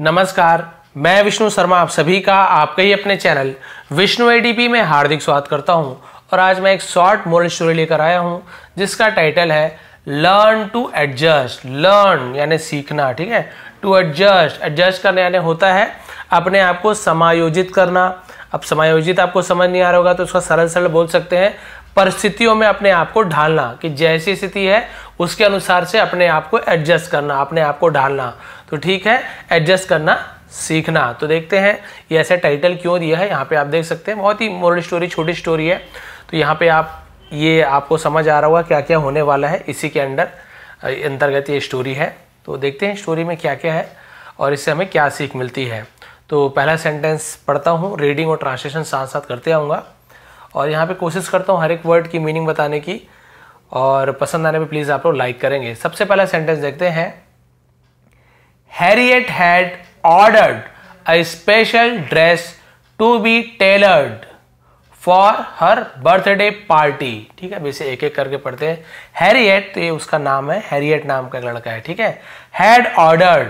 नमस्कार मैं विष्णु शर्मा आप सभी का आपके ही अपने चैनल विष्णु एडीपी में हार्दिक स्वागत करता हूं और आज मैं एक शॉर्ट मोरल स्टोरी लेकर आया हूं जिसका टाइटल है लर्न टू एडजस्ट लर्न यानी सीखना ठीक है टू एडजस्ट एडजस्ट करना यानी होता है अपने आप को समायोजित करना अब समायोजित आपको समझ नहीं आ रहा होगा तो उसका सरल सरल बोल सकते हैं परिस्थितियों में अपने आप को ढालना कि जैसी स्थिति है उसके अनुसार से अपने आप को एडजस्ट करना अपने आप को ढालना तो ठीक है एडजस्ट करना सीखना तो देखते हैं ये ऐसे टाइटल क्यों दिया है यहाँ पे आप देख सकते हैं बहुत ही मोरल स्टोरी छोटी स्टोरी है तो यहाँ पे आप ये आपको समझ आ रहा होगा क्या क्या होने वाला है इसी के अंडर अंतर्गत ये स्टोरी है तो देखते हैं स्टोरी में क्या क्या है और इससे हमें क्या सीख मिलती है तो पहला सेंटेंस पढ़ता हूँ रीडिंग और ट्रांसलेशन साथ साथ करते आऊँगा और यहाँ पे कोशिश करता हूँ हर एक वर्ड की मीनिंग बताने की और पसंद आने पे प्लीज़ आप लोग लाइक करेंगे सबसे पहला सेंटेंस देखते हैं Harriet had ordered a special dress to be tailored for her birthday party ठीक है वैसे एक एक करके पढ़ते हैं हैरियट तो ये उसका नाम है हैरियट नाम का लड़का है ठीक है हैड ऑर्डर्ड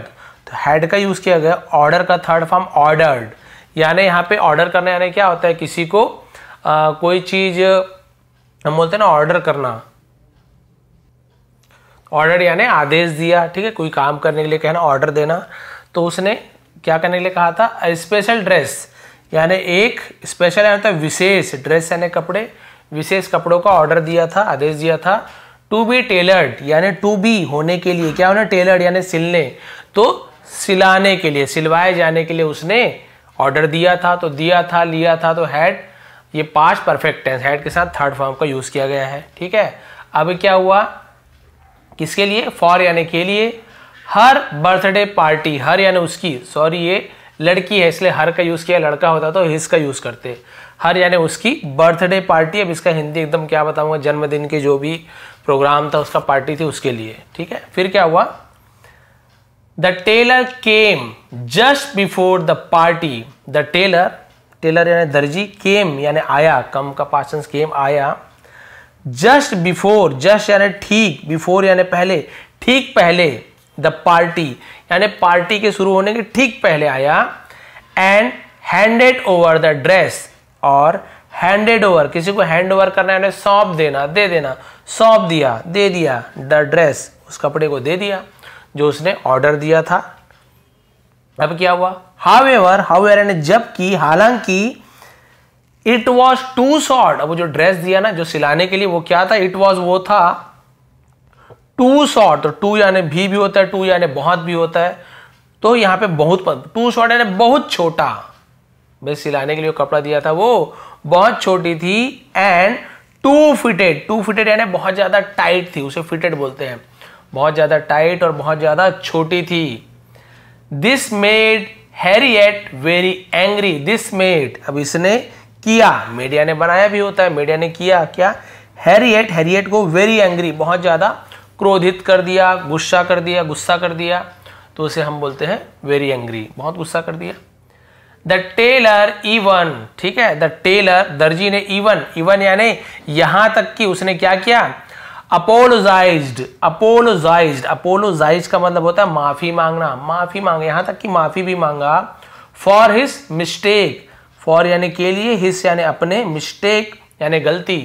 तो हैड का यूज़ किया गया ऑर्डर का थर्ड फॉर्म ऑर्डर्ड यानी यहाँ पे ऑर्डर करने यानी क्या होता है किसी को आ, कोई चीज़ हम बोलते हैं ना ऑर्डर करना ऑर्डर यानी आदेश दिया ठीक है कोई काम करने के लिए कहना ऑर्डर देना तो उसने क्या करने के लिए कहा था स्पेशल ड्रेस यानी एक स्पेशल यानी था तो विशेष ड्रेस यानी कपड़े विशेष कपड़ों का ऑर्डर दिया था आदेश दिया था टू बी टेलर्ड यानी टू बी होने के लिए क्या होना टेलर्ड यानी सिलने तो सिलाने के लिए सिलवाए जाने के लिए उसने ऑर्डर दिया था तो दिया था लिया था तो हैड ये पांच परफेक्ट टेंस हेड के साथ थर्ड फॉर्म का यूज़ किया गया है ठीक है अब क्या हुआ किसके लिए फॉर यानी के लिए हर बर्थडे पार्टी हर यानी उसकी सॉरी ये लड़की है इसलिए हर का यूज़ किया लड़का होता तो हिस का यूज़ करते हर यानी उसकी बर्थडे पार्टी अब इसका हिंदी एकदम क्या बताऊंगा जन्मदिन के जो भी प्रोग्राम था उसका पार्टी थी उसके लिए ठीक है फिर क्या हुआ the tailor came just before the party the tailor tailor यानी दर्जी केम यानी आया कम का पाचन केम आया जस्ट बिफोर जस्ट यानी ठीक बिफोर यानी पहले ठीक पहले द पार्टी यानी पार्टी के शुरू होने के ठीक पहले आया and handed over the dress और हैंडेड ओवर किसी को हैंड ओवर करना यानी सौंप देना दे देना सौंप दिया दे दिया द ड्रेस उस कपड़े को दे दिया जो उसने ऑर्डर दिया था अब क्या हुआ एवर हाउ एवर यानी जबकि हालांकि इट वॉज टू शॉर्ट अब जो ड्रेस दिया ना जो सिलाने के लिए वो क्या था इट वॉज वो था टू शॉर्ट तो टू यानी भी भी होता है टू यानी बहुत भी होता है तो यहाँ पे बहुत टू शॉर्ट यानी बहुत छोटा भाई सिलाने के लिए कपड़ा दिया था वो बहुत छोटी थी and too fitted too fitted यानी बहुत ज़्यादा टाइट थी उसे फिटेड बोलते हैं बहुत ज़्यादा टाइट और बहुत ज़्यादा छोटी थी this made Harriet very angry this made अब इसने किया मीडिया ने बनाया भी होता है मीडिया ने किया क्या हैरियट हैरियट को वेरी एंग्री बहुत ज़्यादा क्रोधित कर दिया गुस्सा कर दिया गुस्सा कर दिया तो उसे हम बोलते हैं वेरी एंग्री बहुत गुस्सा कर दिया द टेलर इवन ठीक है द टेलर दर्जी ने इवन इवन यानी यहां तक कि उसने क्या किया अपोलोजाइज्ड अपोलोजाइज्ड अपोलोजाइज का मतलब होता है माफी मांगना माफी मांगे यहां तक कि माफी भी मांगा फॉर हिस मिस्टेक फॉर यानी के लिए हिस यानी अपने मिस्टेक यानी गलती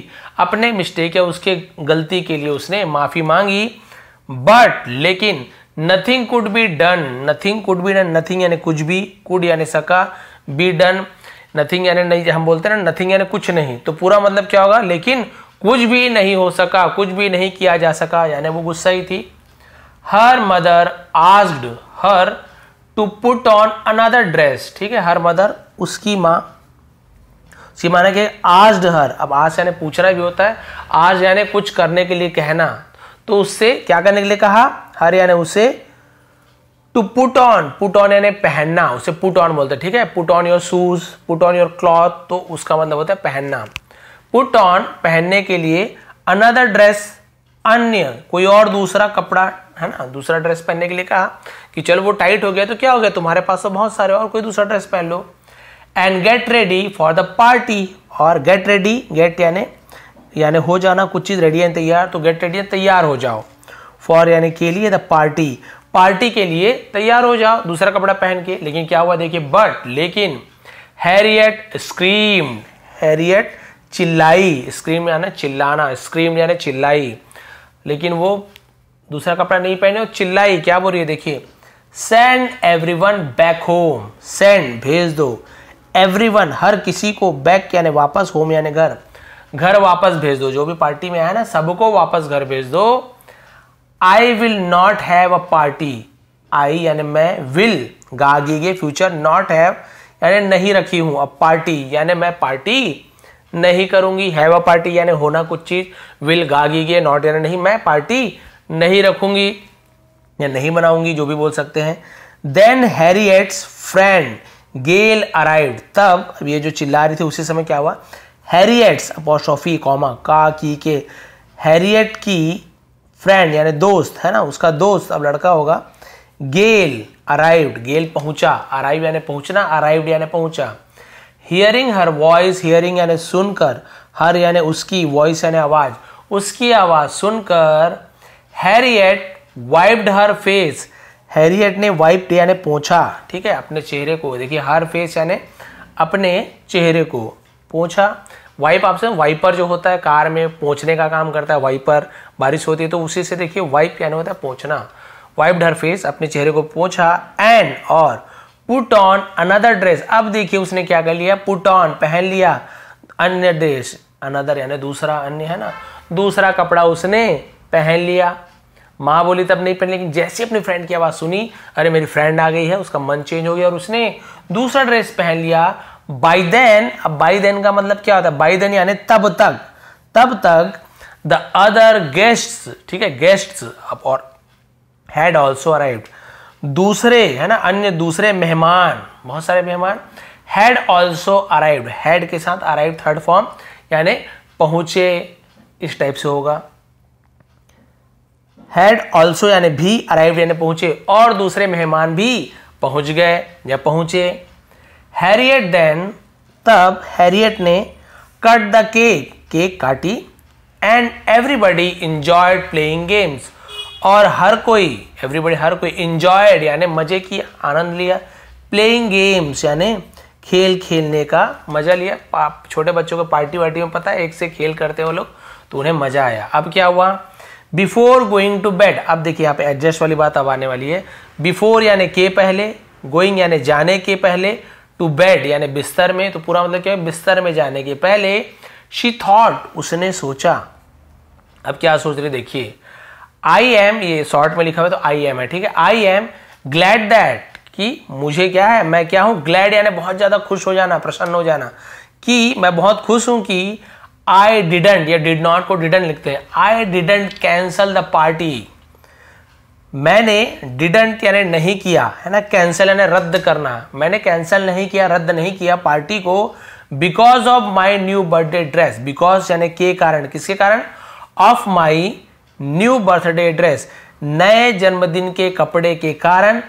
अपने मिस्टेक या उसके गलती के लिए उसने माफी मांगी बट लेकिन nothing could be done nothing could be done nothing यानी कुछ भी कुड यानी सका बी डन नथिंग यानी नहीं हम बोलते हैं ना नथिंग यानी कुछ नहीं तो पूरा मतलब क्या होगा लेकिन कुछ भी नहीं हो सका कुछ भी नहीं किया जा सका यानी वो गुस्सा ही थी her mother asked her to put on another dress ठीक है हर मदर उसकी माँ उसकी माने के आस्ड हर अब आज यानी पूछना भी होता है आज यानी कुछ करने के लिए कहना तो उससे क्या करने के लिए कहा हर यानी उसे to put on put on यानी पहनना उसे पुट ऑन बोलते हैं ठीक है put on your shoes put on your cloth तो उसका मतलब होता है पहनना पुट ऑन पहनने के लिए अनदर ड्रेस अन्य कोई और दूसरा कपड़ा है ना दूसरा ड्रेस पहनने के लिए कहा कि चलो वो टाइट हो गया तो क्या हो गया तुम्हारे पास तो बहुत सारे और कोई दूसरा ड्रेस पहन लो and get ready for the party और गेट रेडी गेट यानी यानी हो जाना कुछ चीज़ रेडी एंड तैयार तो गेट रेडी तैयार हो जाओ फॉर यानी के लिए द पार्टी पार्टी के लिए तैयार हो जाओ दूसरा कपड़ा पहन के लेकिन क्या हुआ देखिए बट लेकिन हैरियट स्क्रीम हैरियट चिल्लाई स्क्रीम यानी चिल्लाना स्क्रीम यानी चिल्लाई लेकिन वो दूसरा कपड़ा नहीं पहने और चिल्लाई क्या बोल रही है देखिए send one back home send भेज दो वन हर किसी को बैक यानी वापस होम यानी घर घर वापस भेज दो जो भी पार्टी में आया ना सबको वापस घर भेज दो I will not have a party I यानी मैं विल गागी फ्यूचर नॉट हैव यानी नहीं रखी हूं अब पार्टी यानी मैं पार्टी नहीं करूंगी हैव अ पार्टी यानी होना कुछ चीज विल गागी गे नॉट यानी नहीं मैं पार्टी नहीं रखूंगी या नहीं बनाऊंगी जो भी बोल सकते हैं then Harriet's friend Gail arrive तब अब ये जो चिल्ला रही थी उसी समय क्या हुआ हैरियट्स अपॉस्ट्रॉफी कॉमा का की के हैरियट की फ्रेंड यानी दोस्त है ना उसका दोस्त अब लड़का होगा गेल अराइव्ड गेल पहुंचा अराइव यानी पहुंचना अराइव्ड यानी पहुंचा हियरिंग हर वॉइस हियरिंग यानी सुनकर हर यानी उसकी वॉइस यानी आवाज उसकी आवाज सुनकर Harriet wiped her face Harriet ने वाइप्ड यानी पोछा ठीक है अपने चेहरे को देखिए हर फेस यानी अपने चेहरे को पोछा वाइप आपसे वाइपर जो होता है कार में पहुँचने का काम करता है वाइपर बारिश होती है तो उसी से देखिए वाइप यानी होता है पहुँचना वाइप्ड हर फेस अपने चेहरे को पोछा एंड और पुट ऑन अनदर ड्रेस अब देखिए उसने क्या कर लिया पुट ऑन पहन लिया अन्य ड्रेस अनदर यानी दूसरा अन्य है ना दूसरा कपड़ा उसने पहन लिया माँ बोली तब नहीं पहन लेकिन जैसे अपनी फ्रेंड की आवाज़ सुनी अरे मेरी फ्रेंड आ गई है उसका मन चेंज हो गया और उसने दूसरा ड्रेस पहन लिया बाई देन अब बाई देन का मतलब क्या होता है बाई देन यानी तब तक तब तक द अदर गेस्ट्स ठीक है गेस्ट्स और हैड ऑल्सो अराइव्ड दूसरे है ना अन्य दूसरे मेहमान बहुत सारे मेहमान हैड ऑल्सो अराइव्ड हैड के साथ अराइव थर्ड फॉर्म यानी पहुंचे इस टाइप से होगा हैड ऑल्सो यानी भी अराइव यानी पहुंचे और दूसरे मेहमान भी पहुंच गए या पहुंचे हैरियट देन तब हैरियट ने कट द केक केक काटी and everybody enjoyed playing games और हर कोई एवरीबडी हर कोई इंजॉयड यानी मज़े की आनंद लिया प्लेइंग गेम्स यानी खेल खेलने का मज़ा लिया छोटे बच्चों को पार्टी वार्टी में पता है एक से खेल करते हो लोग तो उन्हें मज़ा आया अब क्या हुआ बिफोर गोइंग टू बेड अब देखिए यहाँ पे एडजस्ट वाली बात अब आने वाली है बिफोर यानी के पहले गोइंग यानी जाने के पहले टू बेड यानी बिस्तर में तो पूरा मतलब क्या है बिस्तर में जाने के पहले शी थॉट उसने सोचा अब क्या सोच रहे देखिए आई एम ये शॉर्ट में लिखा हुआ तो आई एम है ठीक है आई एम ग्लैड दैट कि मुझे क्या है मैं क्या हूं ग्लैड यानी बहुत ज़्यादा खुश हो जाना प्रसन्न हो जाना कि मैं बहुत खुश हूं कि आई डिडेंट या डिड नॉट को डिडेंट लिखते हैं I didn't cancel the party मैंने डिडेंट यानी नहीं किया है ना कैंसल यानी रद्द करना मैंने कैंसल नहीं किया रद्द नहीं किया पार्टी को because of my new birthday dress because यानी के कारण किसके कारण of my new birthday dress नए जन्मदिन के कपड़े के कारण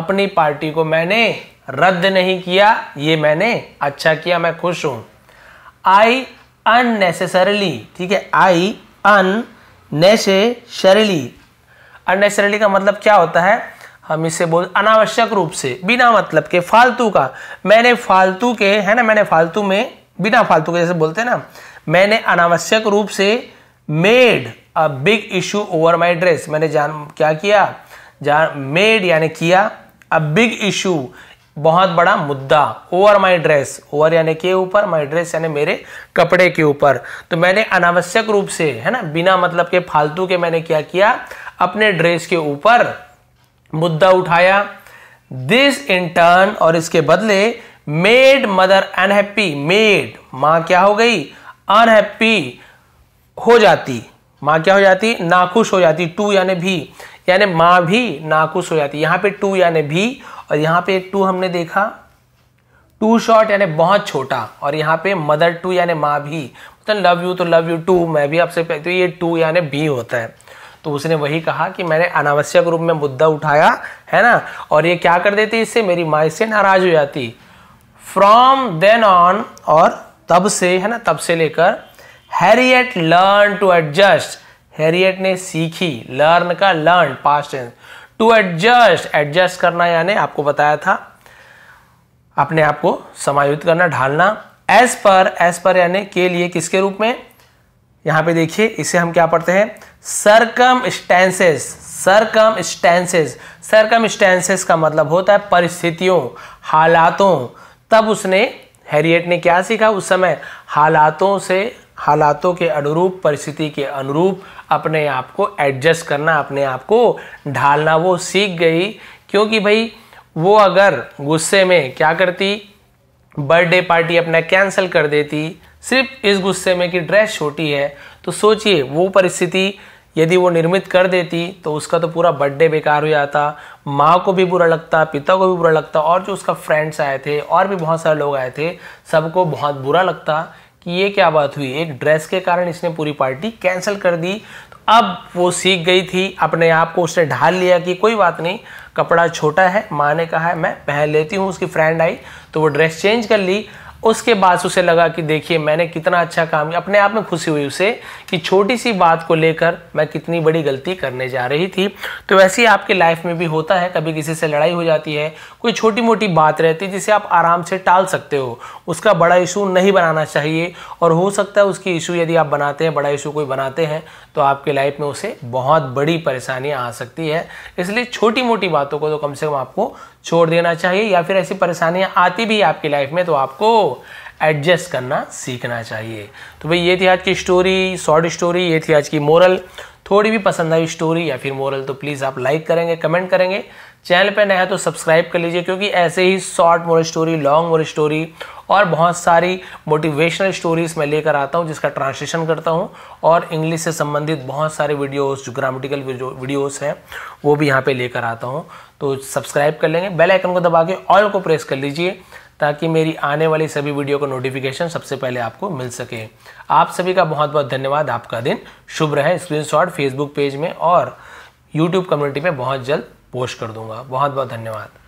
अपनी पार्टी को मैंने रद्द नहीं किया ये मैंने अच्छा किया मैं खुश हूं आई अननेसेसरली ठीक है आई अननेसेसरली अननेसेसरली का मतलब क्या होता है हम इसे बोल अनावश्यक रूप से बिना मतलब के फालतू का मैंने फालतू के है ना मैंने फालतू में बिना फालतू के जैसे बोलते हैं ना मैंने अनावश्यक रूप से made a big issue over my dress मैंने जान क्या किया जान मेड यानी किया अ बिग इशू बहुत बड़ा मुद्दा ओवर माई ड्रेस ओवर यानी के ऊपर माई ड्रेस यानी मेरे कपड़े के ऊपर तो मैंने अनावश्यक रूप से है ना बिना मतलब के फालतू के मैंने क्या किया अपने ड्रेस के ऊपर मुद्दा उठाया दिस इन टर्न और इसके बदले मेड मदर अनहैप्पी मेड मां क्या हो गई अनहैप्पी हो जाती माँ क्या हो जाती नाखुश हो जाती टू यानी भी यानी माँ भी नाखुश हो जाती यहाँ पे टू यानी भी और यहाँ पे एक टू हमने देखा टू शॉर्ट यानी बहुत छोटा और यहाँ पे मदर टू यानी माँ भी मतलब लव यू तो लव यू टू मैं भी आपसे तो ये टू यानी भी होता है तो उसने वही कहा कि मैंने अनावश्यक रूप में मुद्दा उठाया है ना और ये क्या कर देती इससे मेरी माँ इससे नाराज हो जाती फ्रॉम देन ऑन और तब से है ना तब से लेकर Harriet learn to adjust Harriet ने सीखी लर्न का learn past tense to adjust adjust करना यानी आपको बताया था अपने आप को समायोजित करना ढालना एज पर एज पर यानी के लिए किसके रूप में यहां पे देखिए इसे हम क्या पढ़ते हैं सरकम स्टेंसेस सरकम स्टेंसेस सरकम स्टेंसेस का मतलब होता है परिस्थितियों हालातों तब उसने हैरियट ने क्या सीखा उस समय हालातों से हालातों के अनुरूप परिस्थिति के अनुरूप अपने आप को एडजस्ट करना अपने आप को ढालना वो सीख गई क्योंकि भाई वो अगर गुस्से में क्या करती बर्थडे पार्टी अपना कैंसिल कर देती सिर्फ इस गुस्से में कि ड्रेस छोटी है तो सोचिए वो परिस्थिति यदि वो निर्मित कर देती तो उसका तो पूरा बर्थडे बेकार हो जाता माँ को भी बुरा लगता पिता को भी बुरा लगता और जो उसका फ्रेंड्स आए थे और भी बहुत सारे लोग आए थे सबको बहुत बुरा लगता कि ये क्या बात हुई एक ड्रेस के कारण इसने पूरी पार्टी कैंसिल कर दी तो अब वो सीख गई थी अपने आप को उसने ढाल लिया कि कोई बात नहीं कपड़ा छोटा है माँ ने कहा है मैं पहन लेती हूँ उसकी फ्रेंड आई तो वो ड्रेस चेंज कर ली उसके बाद उसे लगा कि देखिए मैंने कितना अच्छा काम किया अपने आप में खुशी हुई उसे कि छोटी सी बात को लेकर मैं कितनी बड़ी गलती करने जा रही थी तो वैसे ही आपके लाइफ में भी होता है कभी किसी से लड़ाई हो जाती है कोई छोटी मोटी बात रहती है जिसे आप आराम से टाल सकते हो उसका बड़ा इशू नहीं बनाना चाहिए और हो सकता है उसकी इशू यदि आप बनाते हैं बड़ा इशू कोई बनाते हैं तो आपके लाइफ में उसे बहुत बड़ी परेशानियाँ आ सकती है इसलिए छोटी मोटी बातों को तो कम से कम आपको छोड़ देना चाहिए या फिर ऐसी परेशानियाँ आती भी आपकी लाइफ में तो आपको एडजस्ट करना सीखना चाहिए तो भाई ये थी आज की स्टोरी शॉर्ट स्टोरी ये थी आज की मोरल थोड़ी भी पसंद आई स्टोरी या फिर मोरल तो प्लीज़ आप लाइक करेंगे कमेंट करेंगे चैनल पर नया है तो सब्सक्राइब कर लीजिए क्योंकि ऐसे ही short moral story long moral story और बहुत सारी मोटिवेशनल स्टोरीज मैं लेकर आता हूँ जिसका ट्रांसलेशन करता हूँ और इंग्लिश से संबंधित बहुत सारे वीडियोस जो ग्रामेटिकल वीडियोस हैं वो भी यहाँ पे लेकर आता हूँ तो सब्सक्राइब कर लेंगे बेल आइकन को दबा के ऑल को प्रेस कर लीजिए ताकि मेरी आने वाली सभी वीडियो का नोटिफिकेशन सबसे पहले आपको मिल सके आप सभी का बहुत बहुत धन्यवाद आपका दिन शुभ रहे स्क्रीनशॉट फेसबुक पेज में और यूट्यूब कम्युनिटी में बहुत जल्द पोस्ट कर दूंगा बहुत बहुत धन्यवाद